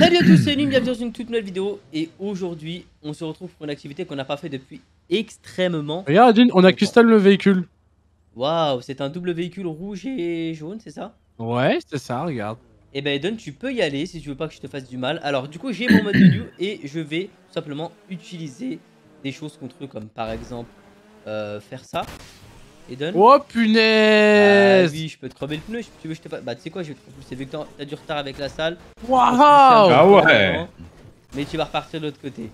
Salut à tous, c'est Nune bienvenue dans une toute nouvelle vidéo et aujourd'hui on se retrouve pour une activité qu'on n'a pas fait depuis extrêmement... Regarde on a custom le véhicule. Waouh, c'est un double véhicule rouge et jaune, c'est ça Ouais, c'est ça, regarde. Et eh ben Eden, tu peux y aller si tu veux pas que je te fasse du mal. Alors du coup j'ai mon mode menu et je vais simplement utiliser des choses contre eux comme par exemple euh, faire ça. Eden Oh punaise ah, Oui, je peux te crever le pneu, tu veux, je te Bah, tu sais quoi, je vais te vu que t'as du retard avec la salle. Waouh Ah ouais Mais tu vas repartir de l'autre côté.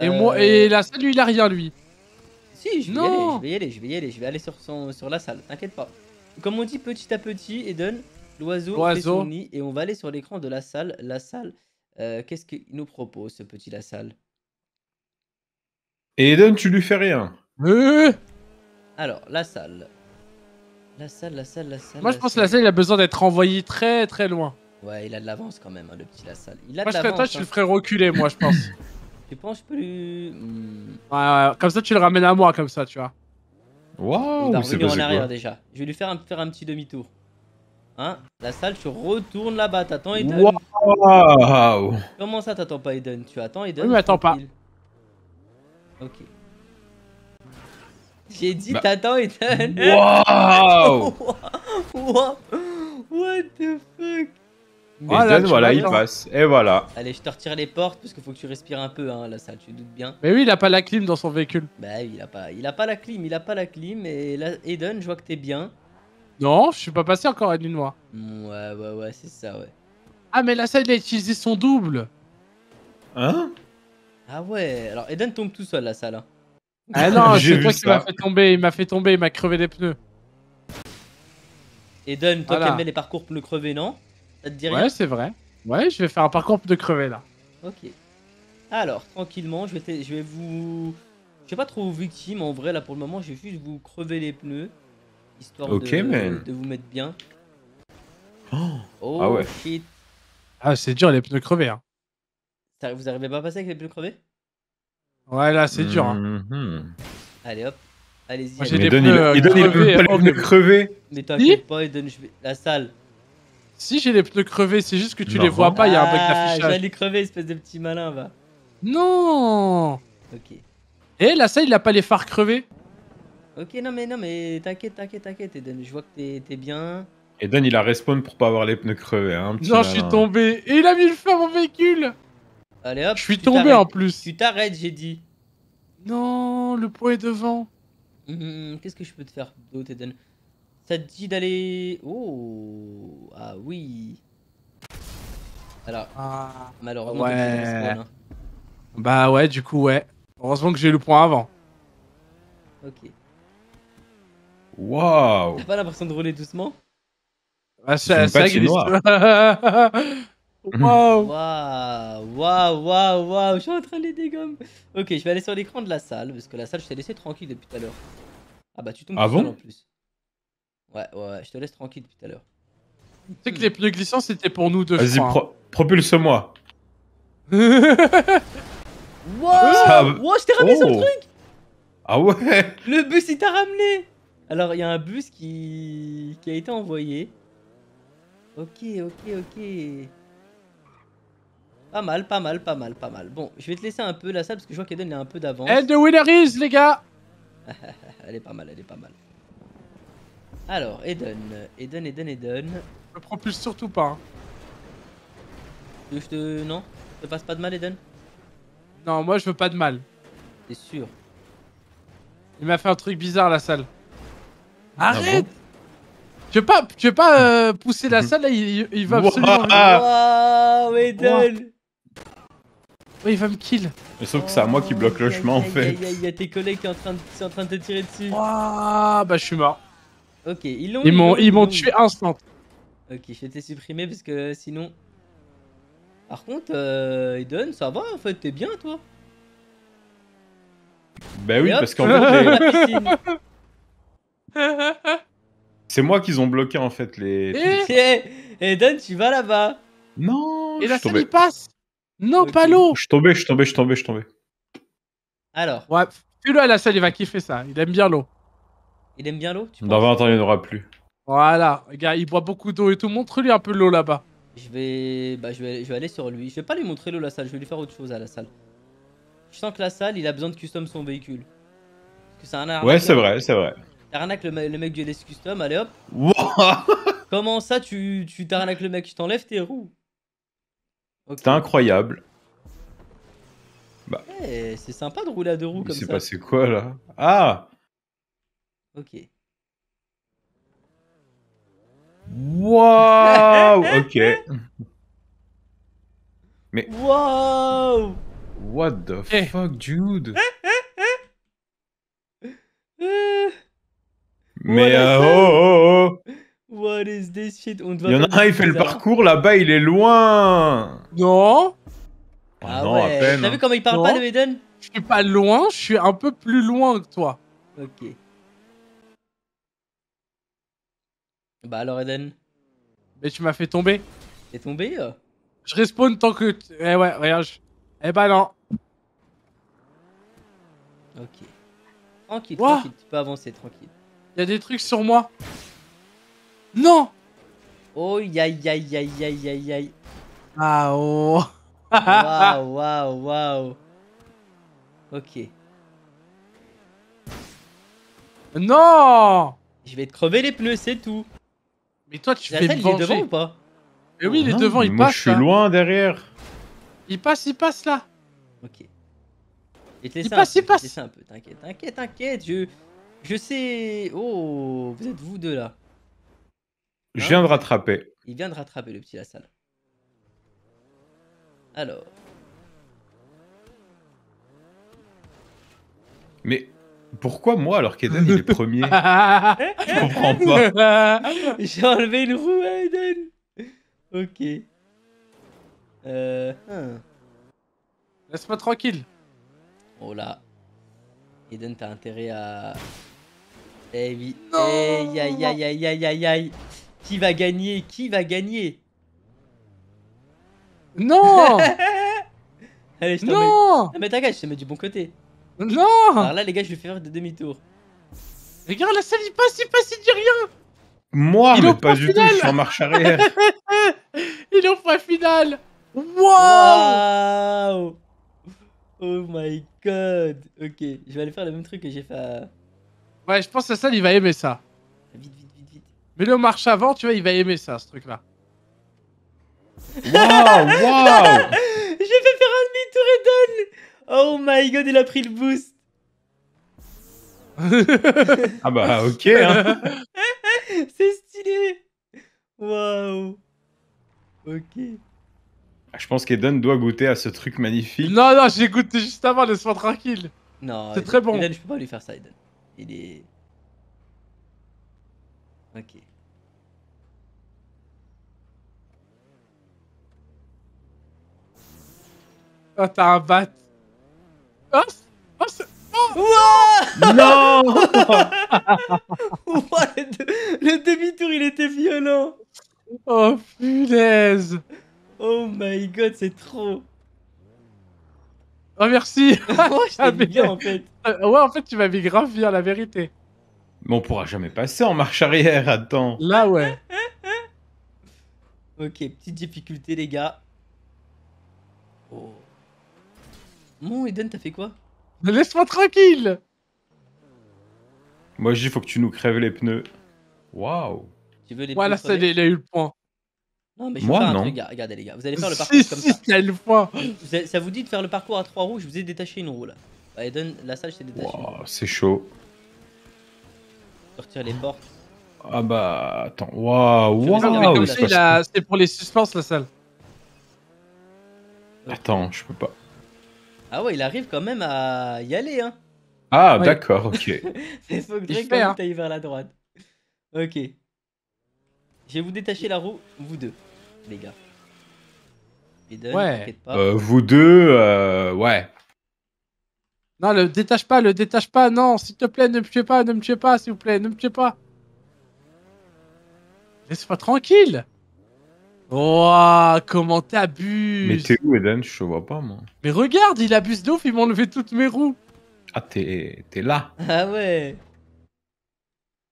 Et, moi, euh, et la salle, lui, il a rien, lui. Si, je vais, Y, aller, je vais y aller, je vais y aller, je vais aller sur, son, sur la salle, t'inquiète pas. Comme on dit petit à petit, Eden, l'oiseau fait son et on va aller sur l'écran de la salle. La salle, euh, qu'est-ce qu'il nous propose, ce petit la salle Eden, tu lui fais rien. Euh alors, la salle. La salle, la salle, la salle. Moi, je pense que la salle, il a besoin d'être envoyé très très loin. Ouais, il a de l'avance quand même, hein, le petit la salle. Il a moi, de je serais, toi, tu hein. le ferais reculer, moi, je pense. tu penses, plus... peux hmm. Ouais, ouais, comme ça, tu le ramènes à moi, comme ça, tu vois. Waouh, On est en arrière déjà. Je vais lui faire un, faire un petit demi-tour. Hein La salle, tu retournes là-bas. T'attends Eden. Waouh Comment ça, t'attends pas Eden Tu attends Eden Oui, mais attends pas. Ok. J'ai dit, bah. t'attends et Waouh What the fuck et ah, voilà, il passe. Et voilà. Allez, je te retire les portes parce qu'il faut que tu respires un peu, hein, la salle tu doutes bien. Mais oui, il a pas la clim dans son véhicule. Bah, il a pas, il a pas la clim, il a pas la clim. Et là, Eden, je vois que t'es bien. Non, je suis pas passé encore à l'une, noire. Ouais, ouais, ouais, c'est ça, ouais. Ah, mais la salle il a utilisé son double. Hein Ah ouais, alors Eden tombe tout seul, la salle, là. Ah non, c'est toi qui m'a fait tomber, il m'a fait tomber, il m'a crevé les pneus. Eden, toi qui aimais les parcours pneus crevés, non Ouais, c'est vrai. Ouais, je vais faire un parcours pneus crevés là. Ok. Alors, tranquillement, je vais, vous. Je vais pas trop victime en vrai là pour le moment, je vais juste vous crever les pneus. Histoire de, de vous mettre bien. Ah oh, ouais. shit. Ah, c'est dur les pneus crevés. Hein. Vous arrivez pas à passer avec les pneus crevés Ouais, là, c'est dur. Hein. Mm-hmm. Allez, hop. Allez-y. Moi, j'ai des pneus, il, donne, crevés, pneus crevés. Mais t'inquiète pas, il donne la salle. Si j'ai les pneus crevés, c'est juste que tu les vois pas, il y a un bug ah, d'affichage. Ah, j'allais crever, espèce de petit malin, va. Non Ok. Eh, la salle, il a pas les phares crevés Ok, non, mais non, mais t'inquiète, t'inquiète, t'inquiète, Eden, je vois que t'es bien. Eden, il a respawn pour pas avoir les pneus crevés, hein. non, je suis tombé et il a mis le feu à mon véhicule Allez hop. Je suis tombé en plus. Tu t'arrêtes, j'ai dit. Non, le point est devant. Hum, hum, hum, qu'est-ce que je peux te faire Ça te dit d'aller. Oh Ah oui Alors, ah, malheureusement, hein. Bah ouais, du coup, ouais. Heureusement que j'ai le point avant. Ok. Waouh T'as pas l'impression de rouler doucement bah, C'est vrai Mhm. Waouh Waouh Waouh Waouh Waouh Je suis en train de les dégommer Ok, je vais aller sur l'écran de la salle, parce que la salle, je t'ai laissé tranquille depuis tout à l'heure. Ah bah, tu tombes ah sur en plus. Ouais, ouais, je te laisse tranquille depuis tout à l'heure. Tu sais que les pneus glissants, c'était pour nous deux. Vas-y, propulse-moi. Waouh, ça... je t'ai ramené sur le oh. truc Ah ouais Le bus il t'a ramené Alors il y a un bus qui... qui a été envoyé. Ok, ok, ok. Pas mal, pas mal, pas mal, pas mal. Bon, je vais te laisser un peu la salle parce que je vois qu'Eden est un peu d'avance. And the winner is, les gars Elle est pas mal, elle est pas mal. Alors, Eden, Eden, Eden, Eden. Je propulse surtout pas. Hein. Je te... Non Je te passe pas de mal, Eden Non, moi je veux pas de mal. T'es sûr Il m'a fait un truc bizarre, la salle. Ah Arrête Tu veux pas, pas euh, pousser la salle là, il, il va absolument. Waouh, Eden Oh il va me kill. Mais sauf que c'est à moi qui bloque le chemin en fait. Il y, a tes collègues qui sont en train de te tirer dessus. Ah bah je suis mort. Ok, ils l'ont. Ils m'ont tué instant. Ok, je t'ai supprimé parce que sinon. Par contre, euh, Eden, ça va en fait, t'es bien toi. Bah oui, parce qu'en fait. C'est moi qu'ils ont bloqué en fait les. Eh, Eden, tu vas là-bas. Non. Et la salle passe. Non, pas l'eau Je suis tombé, je suis tombé, je suis tombé, je suis tombé. Alors, Ouais, tu à la salle, il va kiffer ça. Il aime bien l'eau. il aime bien l'eau tu Dans 20 ans, il n'y en aura plus. Voilà, gars, il boit beaucoup d'eau et tout. Montre-lui un peu l'eau là-bas. je, vais... Bah, je, vais... je vais aller sur lui. Je vais pas lui montrer l'eau la salle, je vais lui faire autre chose à la salle. Je sens que la salle, il a besoin de custom son véhicule. Parce que c'est un arnaque. Ouais, c'est vrai, c'est vrai. T'arnaques le, mec du LS Custom, allez hop. Comment ça, tu tu t'arnaques le mec, tu t'enlèves tes roues c'est incroyable. Bah. Eh, c'est sympa de rouler à deux roues comme ça. C'est passé quoi là Ah Ok. Waouh Ok. Mais. Waouh What the eh. fuck, dude Mais euh, oh, oh, oh, oh What is this shit On Il y en a un, il fait le parcours là-bas, il est loin Non ah, ah ouais. à T'as vu hein. comment il parle pas de Eden Je suis pas loin, je suis un peu plus loin que toi. Ok. Bah alors, Eden Mais tu m'as fait tomber. T'es tombé euh Je respawn tant que. Eh ouais, regarde. Eh bah non Ok. Tranquille, tranquille, tu peux avancer, tranquille. Y'a y a des trucs sur moi. Non Oh, aïe, aïe, aïe, aïe, aïe, aïe. Ah, oh Waouh, waouh, waouh. Ok. Non Je vais te crever les pneus, c'est tout. Mais toi, tu fais il est ou pas Mais oui, il est devant, il passe. Moi, je suis loin derrière. Il passe, il passe là. Ok. Il passe, il passe. un peu, t'inquiète, t'inquiète, t'inquiète. Je, je sais. Oh, vous êtes vous deux là. Hein Je viens de rattraper. Il vient de rattraper le petit Lassalle. Alors. Mais pourquoi moi alors qu'Eden est le premier Je comprends pas. J'ai enlevé une roue à Eden. Ok. Euh. Hein. Laisse-moi tranquille. Oh là. Eden, t'as intérêt à. Eh oui. Eh, aïe aïe aïe aïe aïe aïe aïe. Qui va gagner Qui va gagner Non Allez, je Non mets... mais je te mets du bon côté. Non Alors là, les gars, je vais faire des demi-tours. Regarde, la salle, il passe, il passe, il dit rien Moi, il pas du tout, je suis en marche arrière. il est au point final Waouh wow Oh my god Ok, je vais aller faire le même truc que j'ai fait à... Ouais, je pense que la salle, il va aimer ça. Mais le marche avant, tu vois, il va aimer ça, ce truc-là. Waouh, waouh J'ai fait faire un demi-tour Eden Oh my god, il a pris le boost Ah bah, ok hein. C'est stylé Waouh Ok. Ah, je pense qu'Eden doit goûter à ce truc magnifique. Non, non, j'ai goûté juste avant, laisse-moi tranquille. Non, C'est très bon. Eden, je peux pas lui faire ça, Eden. Il est... Ok. Oh, t'as un bat. Ah, ah, oh, oh, Non le, demi-tour, il était violent Oh, punaise Oh my god, c'est trop Oh, merci Ouais, bien, en fait. Euh, ouais, en fait, tu grave bien, la vérité. Mais on pourra jamais passer en marche arrière, attends. Là, ouais. ok, petite difficulté, les gars. Oh. Mon Eden, t'as fait quoi laisse-moi tranquille Moi, je j'ai faut que tu nous crèves les pneus. Waouh Tu veux les Voilà, ça, il a eu le point. Non, mais je Moi, non. Truc, regardez, les gars, vous allez faire le parcours si, comme ça. eu le point Ça vous dit de faire le parcours à trois roues, je vous ai détaché une roue, là. Bah, Eden, la salle, je t'ai détaché. Waouh, c'est chaud sortir les portes. Ah bah attends, waouh, waouh. C'est pour les suspenses la salle. Euh. Attends, je peux pas. Ah ouais, il arrive quand même à y aller, hein. Ah d'accord, ok. il faut que Drake taille hein. vers la droite. Ok. Je vais vous détacher la roue, vous deux, les gars. ouais. Euh, vous deux, euh, ouais. Non, le détache pas, le détache pas, non, s'il te plaît, ne me tuez pas, ne me tuez pas, s'il vous plaît, ne me tuez pas. Laisse-moi tranquille. Oh, comment t'abuses Mais t'es où, Eden Je te vois pas, moi. Mais regarde, il abuse de ouf, il m'a enlevé toutes mes roues. Ah, t'es là. Ah ouais.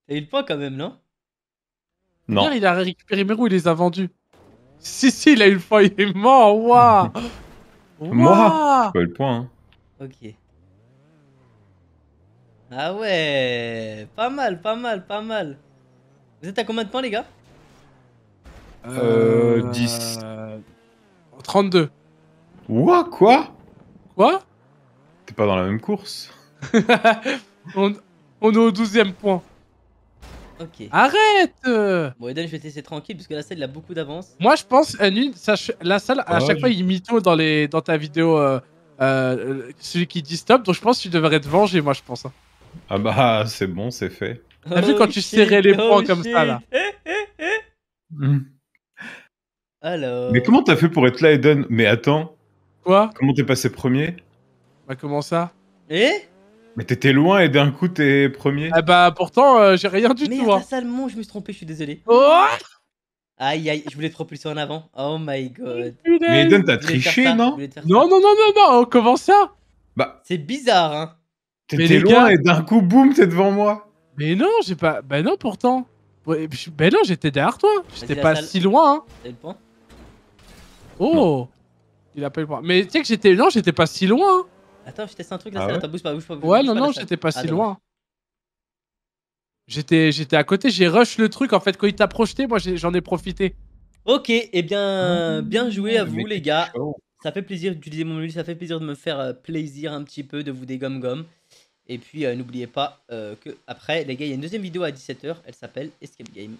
T'as eu le point quand même, non Non. il a récupéré mes roues, il les a vendues. Si, si, il a eu le point, il est mort, waouh Moi J'ai pas eu le point, hein. Ok. Ah ouais Pas mal, pas mal, pas mal. Vous êtes à combien de points, les gars Euh... 10. Euh, 32. Euh, quoi, quoi Quoi T'es pas dans la même course. on, est au 12ème point. Ok. Arrête Bon, Eden, je vais te laisser tranquille, parce que la salle, il a beaucoup d'avance. Moi, je pense, la salle, à chaque fois, il mito dans, les, dans ta vidéo... Euh, celui qui dit stop, donc je pense que tu devrais te venger, moi, je pense. Hein. Ah bah, c'est bon, c'est fait. T'as vu quand tu oh, serrais les oh, poings comme ça là eh, eh, eh. Alors. Mais comment t'as fait pour être là, Eden Mais attends. Quoi Comment t'es passé premier Bah, comment ça Eh mais t'étais loin et d'un coup t'es premier. Ah bah pourtant euh, j'ai rien du tout. Mais hein. salement, je me suis trompé, je suis désolé. Oh aïe aïe, je voulais te propulser en avant. Oh my god. Mais Eden t'as triché non Non non non non oh, non, comment ça Bah. C'est bizarre hein. T'étais loin et d'un coup, boum, t'es devant moi. Mais non, j'ai pas. Bah non, pourtant. bah non, j'étais derrière toi. J'étais pas si loin. Hein. Oh Il a pas eu le point. Mais tu sais que j'étais. Non, j'étais pas si loin. Hein. Attends, je teste un truc, là. ah bouge pas, bouge pas. ouais, non, non, j'étais pas ah, si loin. J'étais, j'étais à côté, j'ai rush le truc en fait. Quand il t'a projeté, moi j'en ai, profité. Ok, et eh bien, mmh. bien joué à vous les gars. Ça fait plaisir d'utiliser mon menu, ça fait plaisir de me faire euh, plaisir un petit peu, de vous dégommer gomme et puis euh, n'oubliez pas euh, que après les gars, il y a une deuxième vidéo à 17h, elle s'appelle Escape Game.